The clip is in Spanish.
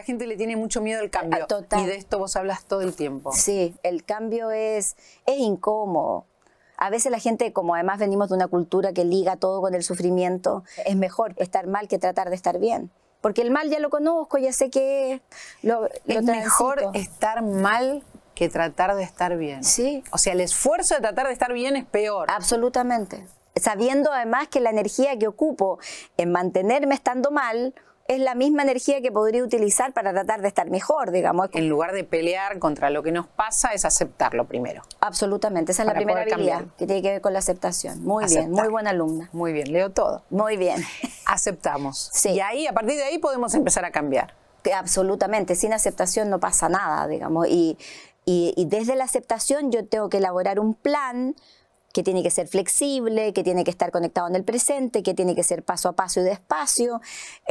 La gente le tiene mucho miedo al cambio. Y de esto vos hablas todo el tiempo. Sí, el cambio es, es incómodo. A veces la gente, como además venimos de una cultura que liga todo con el sufrimiento, es mejor estar mal que tratar de estar bien. Porque el mal ya lo conozco, ya sé que lo, es mejor estar mal que tratar de estar bien. Sí. O sea, el esfuerzo de tratar de estar bien es peor. Absolutamente. Sabiendo además que la energía que ocupo en mantenerme estando mal es la misma energía que podría utilizar para tratar de estar mejor, digamos. En lugar de pelear contra lo que nos pasa, es aceptarlo primero. Absolutamente, esa es la primera habilidad cambiar. que tiene que ver con la aceptación. Muy bien, muy buena alumna. Muy bien, leo todo. Muy bien. Aceptamos. Sí. Y ahí, a partir de ahí, podemos empezar a cambiar. Que absolutamente, sin aceptación no pasa nada, digamos. Y, y, desde la aceptación yo tengo que elaborar un plan, que tiene que ser flexible, que tiene que estar conectado en el presente, que tiene que ser paso a paso y despacio. Eh,